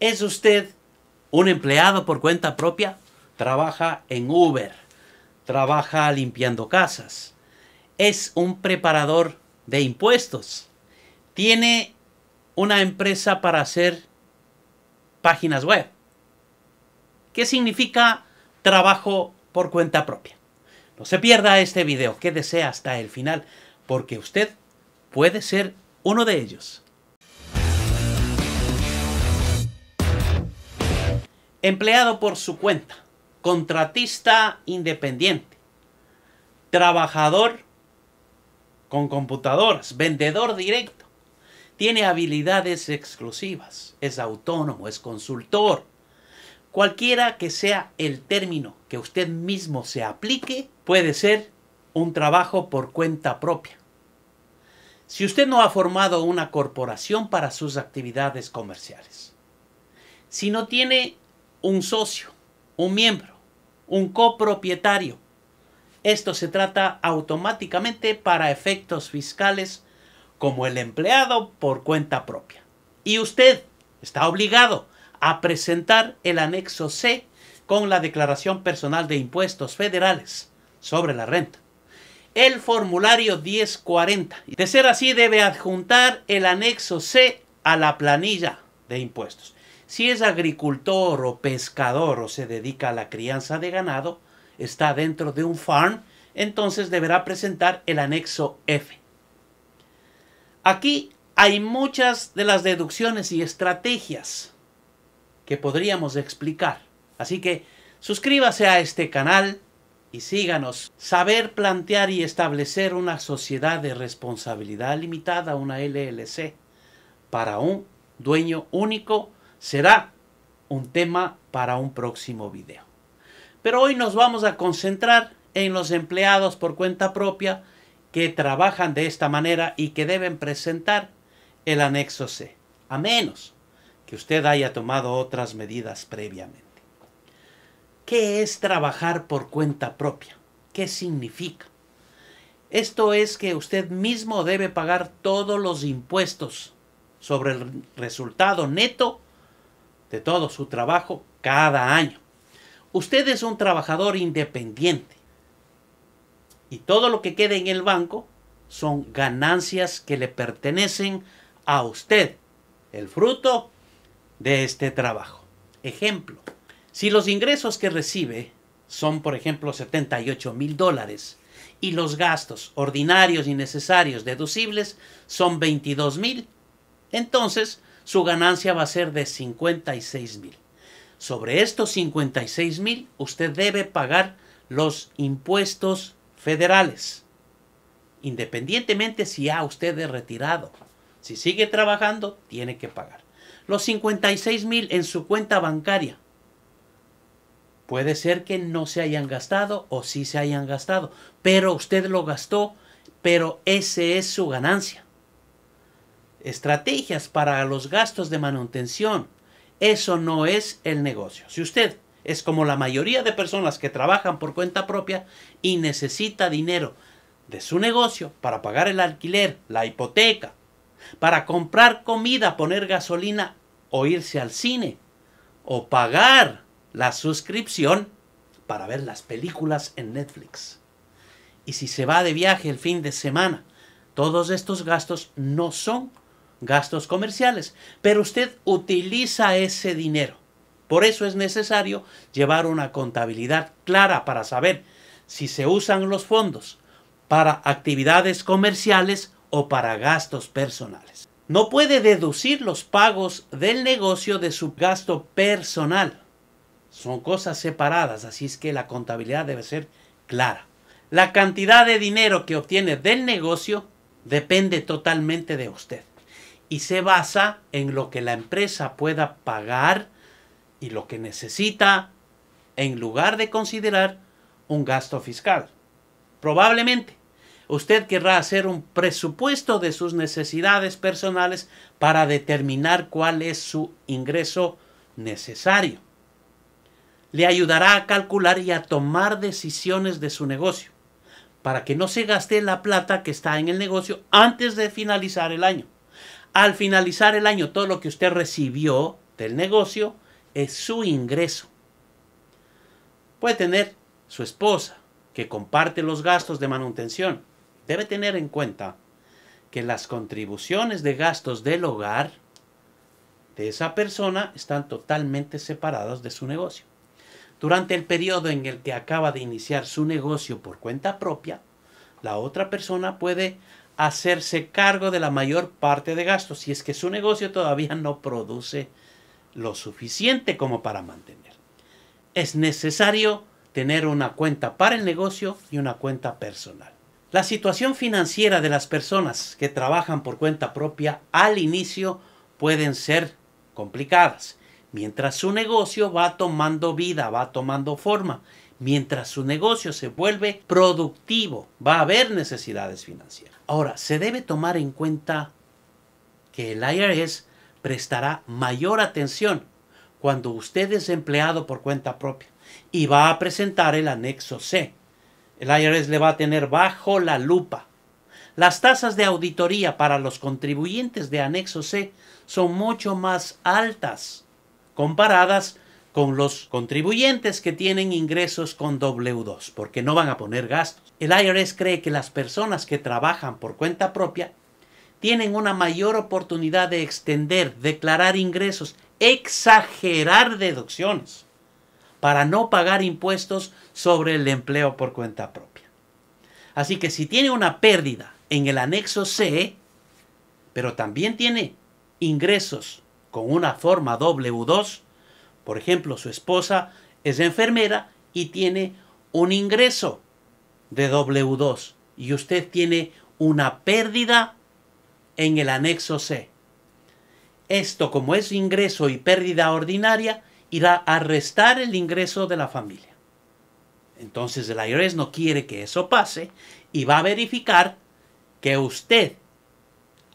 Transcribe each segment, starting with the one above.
¿Es usted un empleado por cuenta propia? Trabaja en Uber, trabaja limpiando casas, es un preparador de impuestos, tiene una empresa para hacer páginas web. ¿Qué significa trabajo por cuenta propia? No se pierda este video, quédese hasta el final, porque usted puede ser uno de ellos. empleado por su cuenta, contratista independiente, trabajador con computadoras, vendedor directo, tiene habilidades exclusivas, es autónomo, es consultor. Cualquiera que sea el término que usted mismo se aplique, puede ser un trabajo por cuenta propia. Si usted no ha formado una corporación para sus actividades comerciales, si no tiene un socio, un miembro, un copropietario. Esto se trata automáticamente para efectos fiscales como el empleado por cuenta propia. Y usted está obligado a presentar el anexo C con la Declaración Personal de Impuestos Federales sobre la Renta. El formulario 1040. De ser así, debe adjuntar el anexo C a la planilla de impuestos. Si es agricultor o pescador o se dedica a la crianza de ganado, está dentro de un farm, entonces deberá presentar el anexo F. Aquí hay muchas de las deducciones y estrategias que podríamos explicar. Así que suscríbase a este canal y síganos. Saber plantear y establecer una sociedad de responsabilidad limitada, una LLC, para un dueño único será un tema para un próximo video. Pero hoy nos vamos a concentrar en los empleados por cuenta propia que trabajan de esta manera y que deben presentar el anexo C, a menos que usted haya tomado otras medidas previamente. ¿Qué es trabajar por cuenta propia? ¿Qué significa? Esto es que usted mismo debe pagar todos los impuestos sobre el resultado neto de todo su trabajo cada año. Usted es un trabajador independiente y todo lo que quede en el banco son ganancias que le pertenecen a usted, el fruto de este trabajo. Ejemplo, si los ingresos que recibe son, por ejemplo, 78 mil dólares y los gastos ordinarios y necesarios deducibles son 22 mil, entonces su ganancia va a ser de 56 mil. Sobre estos 56 mil, usted debe pagar los impuestos federales, independientemente si ha usted retirado. Si sigue trabajando, tiene que pagar. Los 56 mil en su cuenta bancaria. Puede ser que no se hayan gastado o sí se hayan gastado, pero usted lo gastó, pero ese es su ganancia estrategias para los gastos de manutención. Eso no es el negocio. Si usted es como la mayoría de personas que trabajan por cuenta propia y necesita dinero de su negocio para pagar el alquiler, la hipoteca, para comprar comida, poner gasolina o irse al cine, o pagar la suscripción para ver las películas en Netflix. Y si se va de viaje el fin de semana, todos estos gastos no son gastos comerciales, pero usted utiliza ese dinero. Por eso es necesario llevar una contabilidad clara para saber si se usan los fondos para actividades comerciales o para gastos personales. No puede deducir los pagos del negocio de su gasto personal. Son cosas separadas, así es que la contabilidad debe ser clara. La cantidad de dinero que obtiene del negocio depende totalmente de usted y se basa en lo que la empresa pueda pagar y lo que necesita en lugar de considerar un gasto fiscal. Probablemente usted querrá hacer un presupuesto de sus necesidades personales para determinar cuál es su ingreso necesario. Le ayudará a calcular y a tomar decisiones de su negocio, para que no se gaste la plata que está en el negocio antes de finalizar el año. Al finalizar el año, todo lo que usted recibió del negocio es su ingreso. Puede tener su esposa, que comparte los gastos de manutención. Debe tener en cuenta que las contribuciones de gastos del hogar de esa persona están totalmente separadas de su negocio. Durante el periodo en el que acaba de iniciar su negocio por cuenta propia, la otra persona puede hacerse cargo de la mayor parte de gastos si es que su negocio todavía no produce lo suficiente como para mantener. Es necesario tener una cuenta para el negocio y una cuenta personal. La situación financiera de las personas que trabajan por cuenta propia al inicio pueden ser complicadas, mientras su negocio va tomando vida, va tomando forma mientras su negocio se vuelve productivo. Va a haber necesidades financieras. Ahora, se debe tomar en cuenta que el IRS prestará mayor atención cuando usted es empleado por cuenta propia y va a presentar el anexo C. El IRS le va a tener bajo la lupa. Las tasas de auditoría para los contribuyentes de anexo C son mucho más altas comparadas con los contribuyentes que tienen ingresos con W2, porque no van a poner gastos. El IRS cree que las personas que trabajan por cuenta propia tienen una mayor oportunidad de extender, declarar ingresos, exagerar deducciones para no pagar impuestos sobre el empleo por cuenta propia. Así que si tiene una pérdida en el anexo C, pero también tiene ingresos con una forma W2, por ejemplo, su esposa es enfermera y tiene un ingreso de W2 y usted tiene una pérdida en el anexo C. Esto, como es ingreso y pérdida ordinaria, irá a restar el ingreso de la familia. Entonces el IRS no quiere que eso pase y va a verificar que usted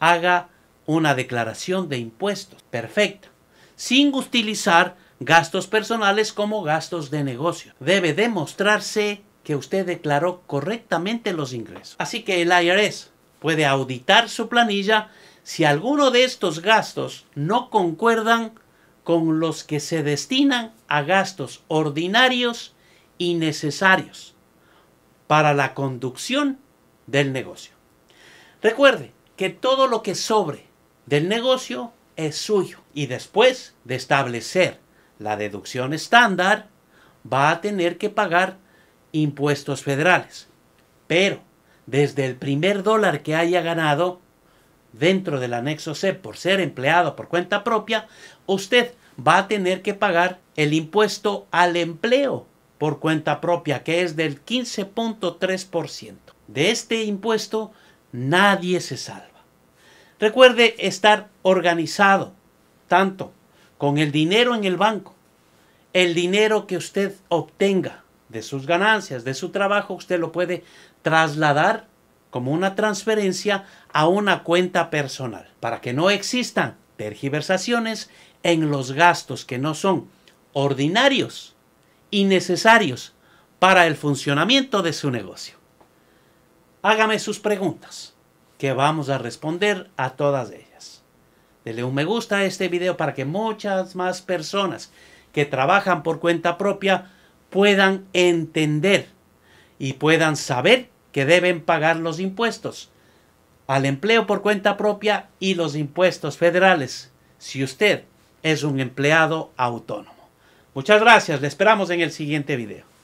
haga una declaración de impuestos perfecta, sin utilizar gastos personales como gastos de negocio. Debe demostrarse que usted declaró correctamente los ingresos. Así que el IRS puede auditar su planilla si alguno de estos gastos no concuerdan con los que se destinan a gastos ordinarios y necesarios para la conducción del negocio. Recuerde que todo lo que sobre del negocio es suyo y después de establecer la deducción estándar, va a tener que pagar impuestos federales. Pero desde el primer dólar que haya ganado dentro del anexo C por ser empleado por cuenta propia, usted va a tener que pagar el impuesto al empleo por cuenta propia, que es del 15.3%. De este impuesto nadie se salva. Recuerde estar organizado, tanto con el dinero en el banco, el dinero que usted obtenga de sus ganancias, de su trabajo, usted lo puede trasladar como una transferencia a una cuenta personal, para que no existan tergiversaciones en los gastos que no son ordinarios y necesarios para el funcionamiento de su negocio. Hágame sus preguntas, que vamos a responder a todas ellas. Dele un me gusta a este video para que muchas más personas que trabajan por cuenta propia puedan entender y puedan saber que deben pagar los impuestos al empleo por cuenta propia y los impuestos federales si usted es un empleado autónomo. Muchas gracias, le esperamos en el siguiente video.